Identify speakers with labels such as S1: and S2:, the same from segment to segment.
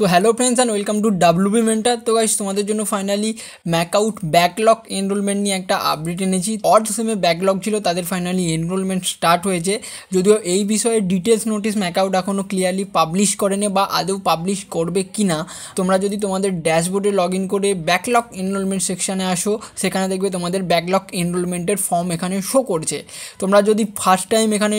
S1: তো hello friends and welcome to W B mentor তো guys তোমাদের জন্য ফাইনালি ম্যাকআউট ব্যাকলক এনরোলমেন্ট নিয়ে একটা আপডেট এনেছি অর্থ সেমে ব্যাকলগ ছিল তাদের ফাইনালি এনরোলমেন্ট স্টার্ট হয়েছে যদিও এই বিষয়ে ডিটেলস নোটিস ম্যাকআউট এখনও ক্লিয়ারলি পাবলিশ করেনি বা আদৌ পাবলিশ করবে কি না তোমরা যদি তোমাদের ড্যাশবোর্ডে লগ ইন করে ব্যাকলক এনরোলমেন্ট সেকশানে আসো সেখানে দেখবে তোমাদের ব্যাকলক এনরোলমেন্টের ফর্ম এখানে শো করছে তোমরা যদি ফার্স্ট টাইম এখানে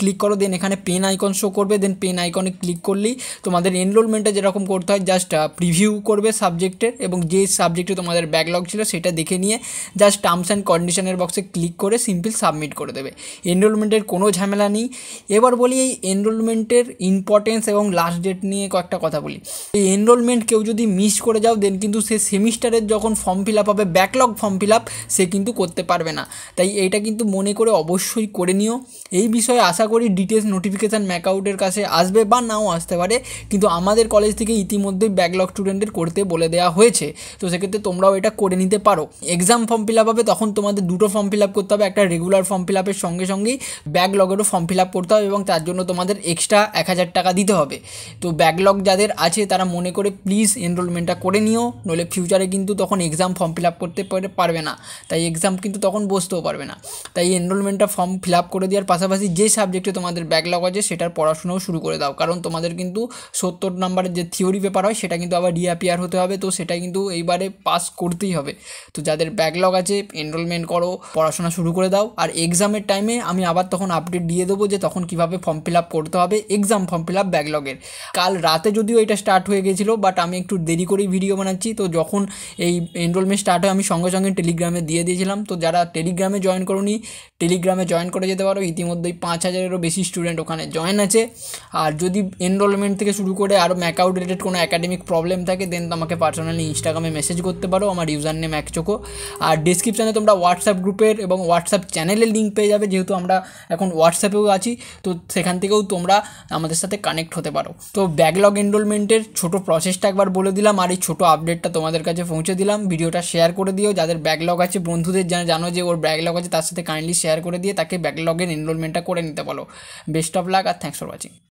S1: ক্লিক করো দেন এখানে পেন আইকন শো করবে দেন পেন আইকনে ক্লিক করলেই তোমাদের এনরোলমেন্টে যেরকম এরকম করতে হয় জাস্ট প্রিভিউ করবে সাবজেক্টের এবং যে সাবজেক্টে তোমাদের ব্যাকলগ ছিল সেটা দেখে নিয়ে জাস্ট টার্মস অ্যান্ড কন্ডিশনের বক্সে ক্লিক করে সিম্পল সাবমিট করে দেবে এনরোলমেন্টের কোনো ঝামেলা নেই এবার বলি এই এনরোলমেন্টের ইম্পর্টেন্স এবং লাস্ট ডেট নিয়ে কয়েকটা কথা বলি এই এনরোলমেন্ট কেউ যদি মিস করে যাও দেন কিন্তু সে সেমিস্টারের যখন ফর্ম ফিল আপ হবে ব্যাকলগ ফর্ম ফিল আপ সে কিন্তু করতে পারবে না তাই এটা কিন্তু মনে করে অবশ্যই করে নিও এই বিষয়ে আশা করি ডিটেলস নোটিফিকেশান ম্যাকআউটের কাছে আসবে বা নাও আসতে পারে কিন্তু আমাদের কলেজ থেকে থেকে ইতিমধ্যেই ব্যাকলগ স্টুডেন্টদের করতে বলে দেওয়া হয়েছে তো সেক্ষেত্রে তোমরাও এটা করে নিতে পারো এক্সাম ফর্ম ফিল আপ হবে তখন তোমাদের দুটো ফর্ম ফিল আপ করতে হবে একটা রেগুলার ফর্ম ফিল আপের সঙ্গে সঙ্গেই ব্যাকলগেরও ফর্ম ফিল আপ করতে হবে এবং তার জন্য তোমাদের এক্সট্রা এক হাজার টাকা দিতে হবে তো ব্যাকলগ যাদের আছে তারা মনে করে প্লিজ এনরোলমেন্টটা করে নিও নইলে ফিউচারে কিন্তু তখন এক্সাম ফর্ম ফিল আপ করতে পারবে না তাই এক্সাম কিন্তু তখন বসতেও পারবে না তাই এনরোলমেন্টটা ফর্ম ফিল আপ করে দেওয়ার পাশাপাশি যে সাবজেক্টে তোমাদের ব্যাকলগ আছে সেটার পড়াশোনাও শুরু করে দাও কারণ তোমাদের কিন্তু সত্তর নম্বরের যে থিওরি পেপার হয় সেটা কিন্তু আবার রিঅ্যাপিয়ার হতে হবে তো সেটা কিন্তু এইবারে পাস করতেই হবে তো যাদের ব্যাকলগ আছে এনরোলমেন্ট করো পড়াশোনা শুরু করে দাও আর এক্সামের টাইমে আমি আবার তখন আপডেট দিয়ে দেবো যে তখন কিভাবে ফর্ম ফিল আপ করতে হবে এক্সাম ফর্ম ফিল আপ ব্যাকলগের কাল রাতে যদিও এটা স্টার্ট হয়ে গেছিলো বাট আমি একটু দেরি করেই ভিডিও বানাচ্ছি তো যখন এই এনরোলমেন্ট স্টার্ট হয় আমি সঙ্গে সঙ্গে টেলিগ্রামে দিয়ে দিয়েছিলাম তো যারা টেলিগ্রামে জয়েন করনি টেলিগ্রামে জয়েন করে যেতে পারো ইতিমধ্যেই পাঁচ হাজারেরও বেশি স্টুডেন্ট ওখানে জয়েন আছে আর যদি এনরোলমেন্ট থেকে শুরু করে আরও ম্যাকআউটের রিলেটেড কোনো অ্যাকাডেমিক প্রবলেম থাকে দেন তোমাকে পার্সোনালি ইনস্টাগ্রামে মেসেজ করতে পারো আমার ইউজার নেম চোখো আর ডিসক্রিপশানে তোমরা হোয়াটসঅ্যাপ গ্রুপের এবং হোয়াটসঅ্যাপ চ্যানেলের লিঙ্ক পেয়ে যাবে যেহেতু আমরা এখন হোয়াটসঅ্যাপেও আছি তো সেখান থেকেও তোমরা আমাদের সাথে কানেক্ট হতে পারো তো ব্যাকলগ এনরোলমেন্টের ছোটো প্রসেসটা একবার বলে দিলাম আর এই ছোটো আপডেটটা তোমাদের কাছে পৌঁছে দিলাম ভিডিওটা শেয়ার করে দিও যাদের ব্যাকলগ আছে বন্ধুদের জানো যে ওর ব্যাকলগ আছে তার সাথে কাইন্ডলি শেয়ার করে দিয়ে তাকে ব্যাকলগের এনরোলমেন্টটা করে নিতে বলো বেস্ট অফ লাক আর থ্যাংকস ফর ওয়াচিং